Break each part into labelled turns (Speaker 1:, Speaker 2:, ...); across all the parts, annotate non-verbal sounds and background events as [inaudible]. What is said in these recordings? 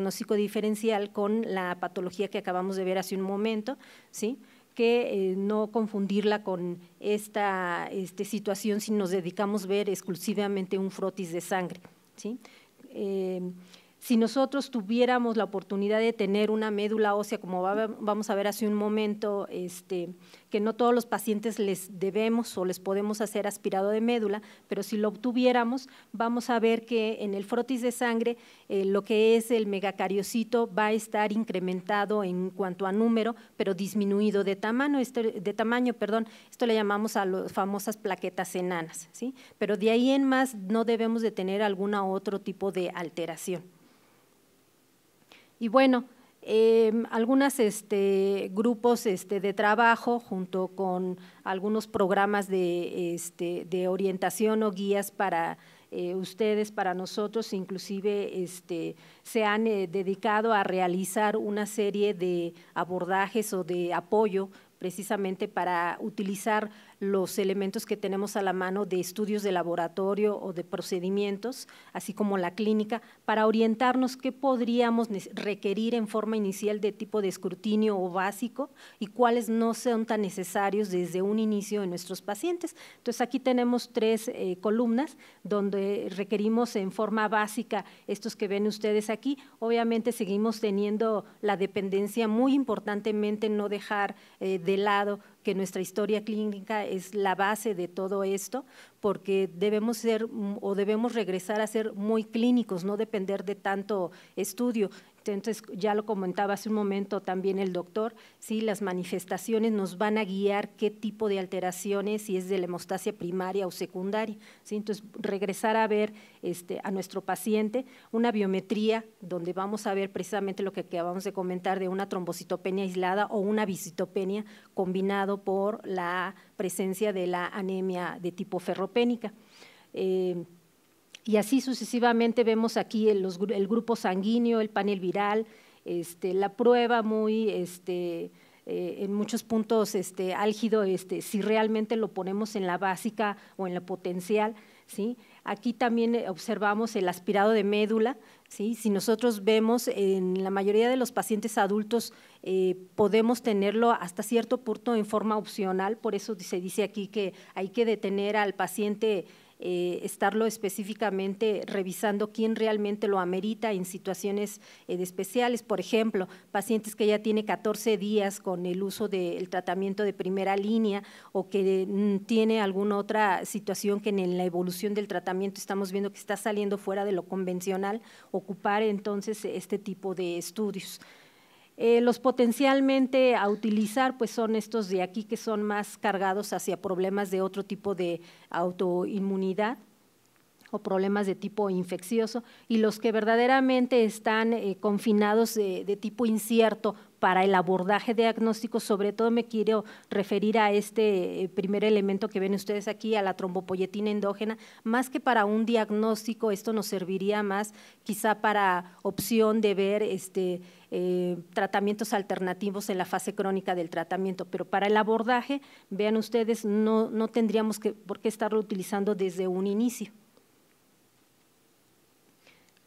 Speaker 1: diagnóstico diferencial con la patología que acabamos de ver hace un momento, ¿sí? que eh, no confundirla con esta este, situación si nos dedicamos a ver exclusivamente un frotis de sangre. Em, si nosotros tuviéramos la oportunidad de tener una médula ósea, como vamos a ver hace un momento, este, que no todos los pacientes les debemos o les podemos hacer aspirado de médula, pero si lo obtuviéramos, vamos a ver que en el frotis de sangre eh, lo que es el megacariocito va a estar incrementado en cuanto a número, pero disminuido de tamaño, este, de tamaño perdón, esto le llamamos a las famosas plaquetas enanas, ¿sí? pero de ahí en más no debemos de tener algún otro tipo de alteración. Y bueno, Em, algunos este, grupos este, de trabajo junto con algunos programas de, este, orientación o guías para eh, ustedes, para nosotros, inclusive se han eh, dedicado a realizar una serie de abordajes o de apoyo precisamente para utilizar los elementos que tenemos a la mano de estudios de laboratorio o de procedimientos, así como la clínica, para orientarnos qué podríamos requerir en forma inicial de tipo de escrutinio o básico y cuáles no son tan necesarios desde un inicio en nuestros pacientes. Entonces aquí tenemos tres eh, columnas donde requerimos en forma básica estos que ven ustedes aquí. Obviamente seguimos teniendo la dependencia muy importantemente, no dejar eh, de lado que nuestra historia clínica es la base de todo esto, porque debemos ser mm, o debemos regresar a ser muy clínicos, no depender de tanto estudio. Entonces, ya lo comentaba hace un momento también el doctor, ¿sí? las manifestaciones nos van a guiar qué tipo de alteraciones, si es de la hemostasia primaria o secundaria. ¿sí? Entonces, regresar a ver este, a nuestro paciente una biometría donde vamos a ver precisamente lo que acabamos de comentar de una trombocitopenia aislada o una visitopenia combinado por la presencia de la anemia de tipo ferropénica. Eh, y así sucesivamente vemos aquí el, grupo sanguíneo, el panel viral, este, la prueba muy, este, eh, en muchos puntos este, álgido, este, si realmente lo ponemos en la básica o en la potencial. ¿sí? Aquí también observamos el aspirado de médula. ¿sí? Si nosotros vemos, en la mayoría de los pacientes adultos eh, podemos tenerlo hasta cierto punto en forma opcional, por eso se dice aquí que hay que detener al paciente eh, estarlo específicamente revisando quién realmente lo amerita en situaciones eh, especiales. Por ejemplo, pacientes que ya tiene 14 días con el uso del tratamiento de primera línea o que mm, tiene alguna otra situación que en la evolución del tratamiento estamos viendo que está saliendo fuera de lo convencional, ocupar entonces este tipo de estudios. Eh, los potencialmente a utilizar pues son estos de aquí que son más cargados hacia problemas de otro tipo de autoinmunidad o problemas de tipo infeccioso y los que verdaderamente están eh, confinados de tipo incierto para el abordaje diagnóstico, sobre todo me quiero referir a este eh, primer elemento que ven ustedes aquí, a la trombopoyetina endógena, más que para un diagnóstico, esto nos serviría más quizá para opción de ver este, eh, tratamientos alternativos en la fase crónica del tratamiento, pero para el abordaje, vean ustedes, no, no tendríamos que, por qué estarlo utilizando desde un inicio.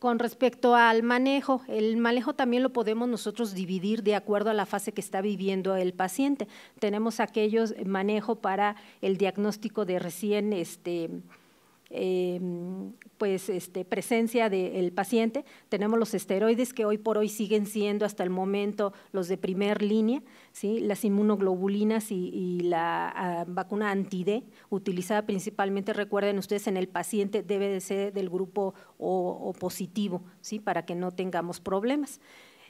Speaker 1: Con respecto al manejo, el manejo también lo podemos nosotros dividir de acuerdo a la fase que está viviendo el paciente. Tenemos aquellos manejo para el diagnóstico de recién este, Em, pues, este, presencia del paciente. Tenemos los esteroides que hoy por hoy siguen siendo hasta el momento los de primer línea, ¿sí? las inmunoglobulinas y, la ah, vacuna anti-D, utilizada principalmente, recuerden ustedes, en el paciente debe de ser del grupo o positivo, ¿sí? para que no tengamos problemas.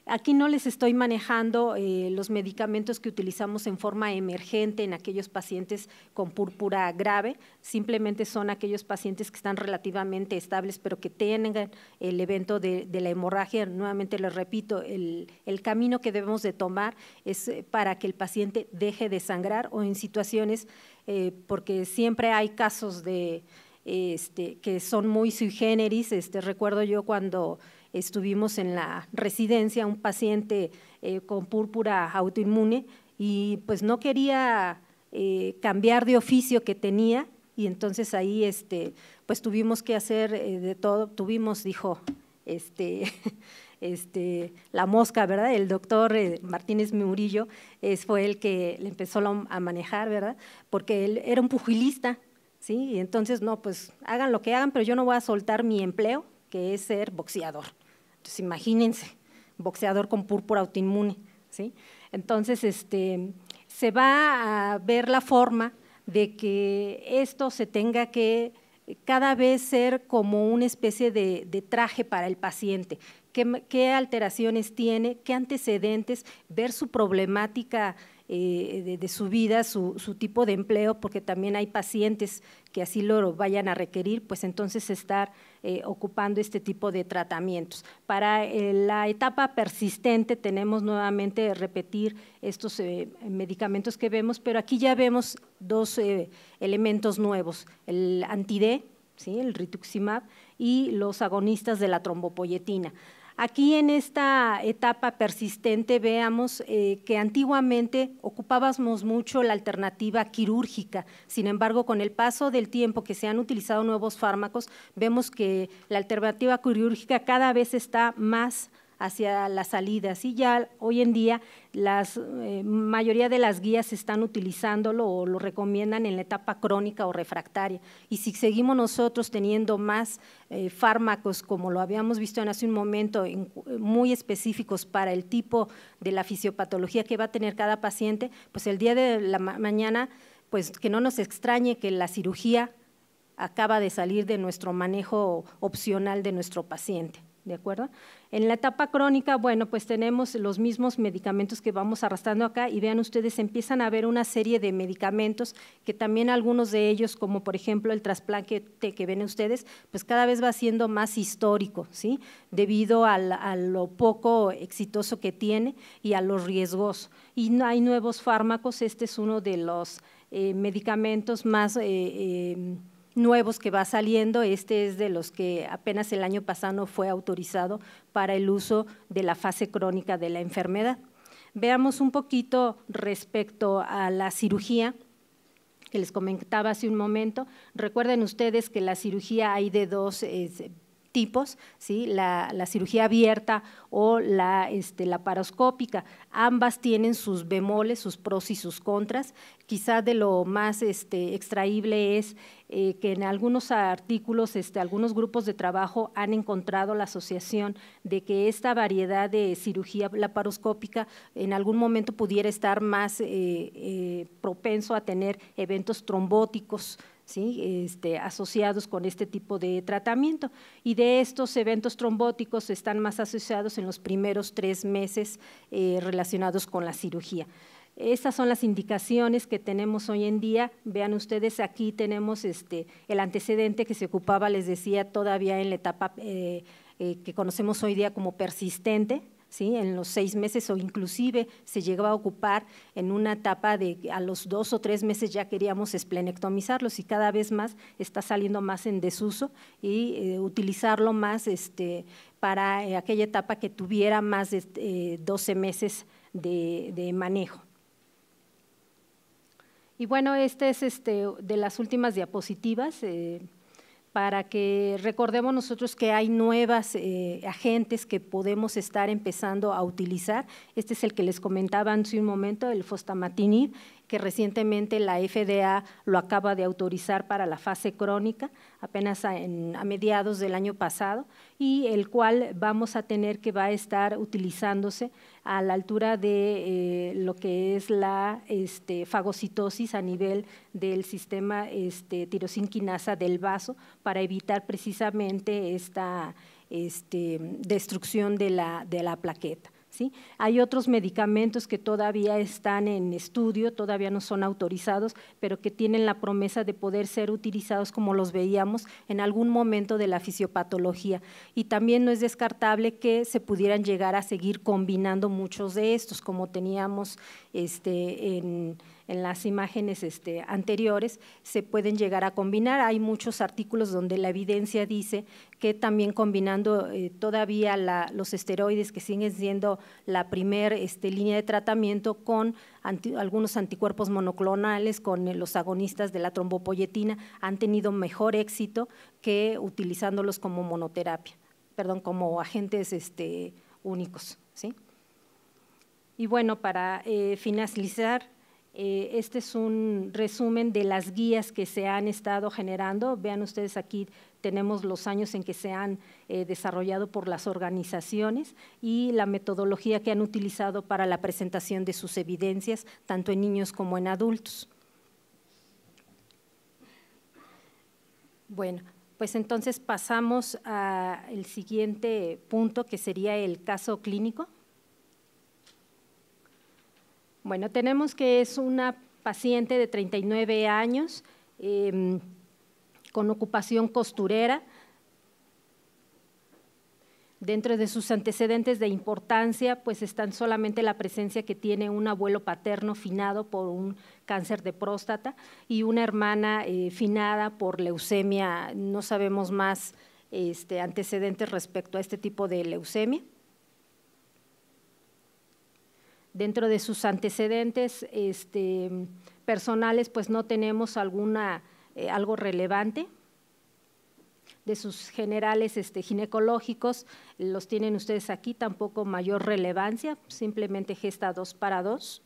Speaker 1: Aquí no les estoy manejando eh, los medicamentos que utilizamos en forma emergente en aquellos pacientes con púrpura grave, simplemente son aquellos pacientes que están relativamente estables pero que tengan el evento de, la hemorragia. Nuevamente les repito, el, camino que debemos de tomar es eh, para que el paciente deje de sangrar o en situaciones, eh, porque siempre hay casos de… Este, que son muy sui generis. Este, recuerdo yo cuando estuvimos en la residencia un paciente eh, con púrpura autoinmune y pues no quería eh, cambiar de oficio que tenía y entonces ahí este, pues tuvimos que hacer eh, de todo, tuvimos, dijo, este, [laughs] este, la mosca, ¿verdad? El doctor Martínez Murillo fue el que le empezó a manejar, ¿verdad? Porque él era un pugilista, ¿sí? Y entonces, no, pues hagan lo que hagan, pero yo no voy a soltar mi empleo, que es ser boxeador. Entonces, imagínense, boxeador con púrpura autoinmune, ¿sí? Entonces, este, se va a ver la forma de que esto se tenga que cada vez ser como una especie de, traje para el paciente. ¿Qué, alteraciones tiene? ¿Qué antecedentes? Ver su problemática eh, de, su vida, su, tipo de empleo, porque también hay pacientes que así lo vayan a requerir, pues entonces estar eh, ocupando este tipo de tratamientos. Para eh, la etapa persistente tenemos nuevamente repetir estos medicamentos que vemos, pero aquí ya vemos dos elementos nuevos, el antide, ¿sí? el rituximab, y los agonistas de la trombopoyetina. Aquí en esta etapa persistente veamos eh, que antiguamente ocupábamos mucho la alternativa quirúrgica, sin embargo con el paso del tiempo que se han utilizado nuevos fármacos, vemos que la alternativa quirúrgica cada vez está más hacia las salidas. Y ya hoy en día la eh, mayoría de las guías están utilizándolo o lo recomiendan en la etapa crónica o refractaria. Y si seguimos nosotros teniendo más eh, fármacos, como lo habíamos visto en hace un momento, eh, muy específicos para el tipo de la fisiopatología que va a tener cada paciente, pues el día de la mañana, pues que no nos extrañe que la cirugía acaba de salir de nuestro manejo opcional de nuestro paciente. ¿de acuerdo? En la etapa crónica, bueno, pues tenemos los mismos medicamentos que vamos arrastrando acá y vean ustedes, empiezan a ver una serie de medicamentos que también algunos de ellos, como por ejemplo el trasplante que, ven ustedes, pues cada vez va siendo más histórico, ¿sí? Debido a lo poco exitoso que tiene y a los riesgos. Y hay nuevos fármacos, este es uno de los eh, medicamentos más… Eh, eh, nuevos que va saliendo. Este es de los que apenas el año pasado fue autorizado para el uso de la fase crónica de la enfermedad. Veamos un poquito respecto a la cirugía que les comentaba hace un momento. Recuerden ustedes que la cirugía hay de dos tipos, ¿sí? la, cirugía abierta o la, este, paroscópica. Ambas tienen sus bemoles, sus pros y sus contras. quizá de lo más este, extraíble es eh, que en algunos artículos, este, algunos grupos de trabajo han encontrado la asociación de que esta variedad de cirugía laparoscópica en algún momento pudiera estar más eh, eh, propenso a tener eventos trombóticos, ¿sí? Este, asociados con este tipo de tratamiento. Y de estos eventos trombóticos están más asociados en los primeros tres meses eh, relacionados con la cirugía. Esas son las indicaciones que tenemos hoy en día. Vean ustedes, aquí tenemos este, el antecedente que se ocupaba, les decía, todavía en la etapa eh, eh, que conocemos hoy día como persistente, en los seis meses o inclusive se llegaba a ocupar en una etapa de a los dos o tres meses ya queríamos esplenectomizarlos y cada vez más está saliendo más en desuso y eh, utilizarlo más este, para eh, aquella etapa que tuviera más de 12 eh, meses de, manejo. Y bueno, esta es este, de las últimas diapositivas para que recordemos nosotros que hay nuevas eh, agentes que podemos estar empezando a utilizar. Este es el que les comentaba hace un momento, el fostamatinib, que recientemente la FDA lo acaba de autorizar para la fase crónica, apenas a, mediados del año pasado, y el cual vamos a tener que va a estar utilizándose a la altura de eh, lo que es la este, fagocitosis a nivel del sistema este, tirosinquinasa del vaso para evitar precisamente esta este, destrucción de la plaqueta. Hay otros medicamentos que todavía están en estudio, todavía no son autorizados, pero que tienen la promesa de poder ser utilizados como los veíamos en algún momento de la fisiopatología. Y también no es descartable que se pudieran llegar a seguir combinando muchos de estos, como teníamos este, en en las imágenes este, anteriores, se pueden llegar a combinar. Hay muchos artículos donde la evidencia dice que también combinando eh, todavía los esteroides que siguen siendo la primer este, línea de tratamiento con algunos anticuerpos monoclonales, con eh, los agonistas de la trombopoyetina, han tenido mejor éxito que utilizándolos como monoterapia, perdón, como agentes este, únicos. Y bueno, para eh, finalizar, eh, este es un resumen de las guías que se han estado generando. Vean ustedes aquí tenemos los años en que se han eh, desarrollado por las organizaciones y la metodología que han utilizado para la presentación de sus evidencias, tanto en niños como en adultos. Bueno, pues entonces pasamos al siguiente punto que sería el caso clínico. Bueno, tenemos que es una paciente de 39 años em, con ocupación costurera. Dentro de sus antecedentes de importancia, pues están solamente la presencia que tiene un abuelo paterno finado por un cáncer de próstata y una hermana eh, finada por leucemia, no sabemos más este, antecedentes respecto a este tipo de leucemia dentro de sus antecedentes este, personales, pues no tenemos alguna, eh, algo relevante. De sus generales este, ginecológicos, los tienen ustedes aquí, tampoco mayor relevancia, simplemente gesta dos para dos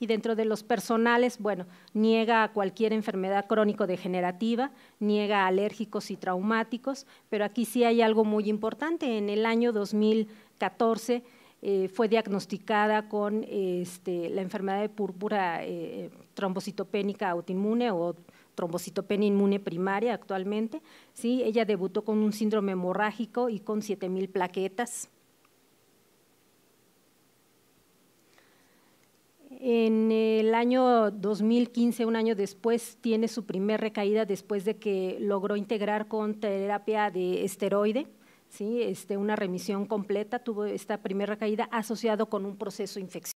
Speaker 1: y dentro de los personales, bueno, niega a cualquier enfermedad crónico-degenerativa, niega alérgicos y traumáticos, pero aquí sí hay algo muy importante. En el año 2014 eh, fue diagnosticada con este, la enfermedad de púrpura eh, trombocitopénica autoinmune o trombocitopenia inmune primaria actualmente. ¿sí? Ella debutó con un síndrome hemorrágico y con 7.000 plaquetas. en el año 2015, un año después, tiene su primer recaída después de que logró integrar con terapia de esteroide. ¿sí? Este, una remisión completa, tuvo esta primera recaída asociado con un proceso infeccioso.